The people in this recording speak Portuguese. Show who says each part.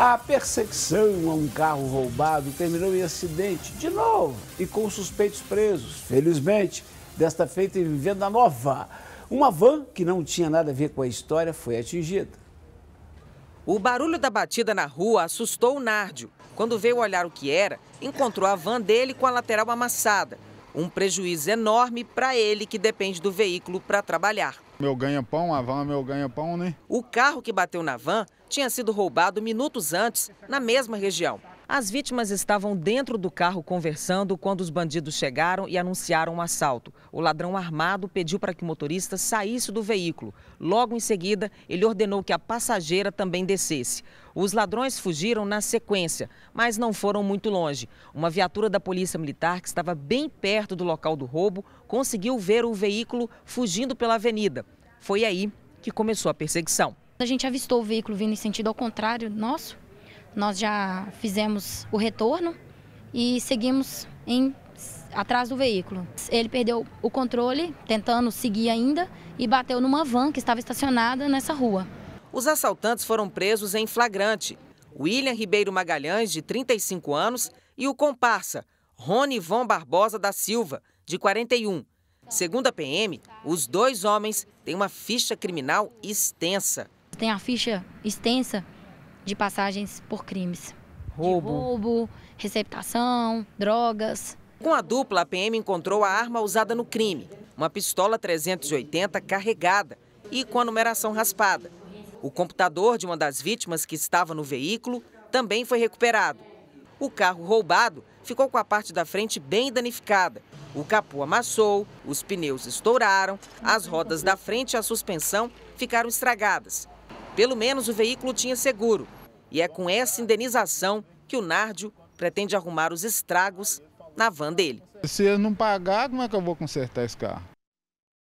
Speaker 1: A perseguição a um carro roubado terminou em acidente, de novo, e com suspeitos presos. Felizmente, desta feita em Venda Nova, uma van que não tinha nada a ver com a história foi atingida. O barulho da
Speaker 2: batida na rua assustou o Nárdio. Quando veio olhar o que era, encontrou a van dele com a lateral amassada um prejuízo enorme para ele que depende do veículo para trabalhar. Meu ganha-pão, a van, é meu ganha-pão, né? O carro que bateu na van tinha sido roubado minutos antes, na mesma região. As vítimas estavam dentro do carro conversando quando os bandidos chegaram e anunciaram o um assalto. O ladrão armado pediu para que o motorista saísse do veículo. Logo em seguida, ele ordenou que a passageira também descesse. Os ladrões fugiram na sequência, mas não foram muito longe. Uma viatura da Polícia Militar, que estava bem perto do local do roubo, conseguiu ver o veículo fugindo pela avenida. Foi aí que começou a perseguição.
Speaker 1: A gente avistou o veículo vindo em sentido ao contrário nosso nós já fizemos o retorno e seguimos em, atrás do veículo. Ele perdeu o controle, tentando seguir ainda, e bateu numa van que estava estacionada nessa rua.
Speaker 2: Os assaltantes foram presos em flagrante. William Ribeiro Magalhães, de 35 anos, e o comparsa, Rony Von Barbosa da Silva, de 41. Segundo a PM, os dois homens têm uma ficha criminal extensa.
Speaker 1: Tem a ficha extensa de passagens por crimes. Roubo. roubo, receptação, drogas.
Speaker 2: Com a dupla, a PM encontrou a arma usada no crime, uma pistola 380 carregada e com a numeração raspada. O computador de uma das vítimas que estava no veículo também foi recuperado. O carro roubado ficou com a parte da frente bem danificada. O capô amassou, os pneus estouraram, as rodas da frente e a suspensão ficaram estragadas. Pelo menos o veículo tinha seguro, e é com essa indenização que o Nárdio pretende arrumar os estragos na van dele. Se eu não pagar, como é que eu vou consertar esse carro?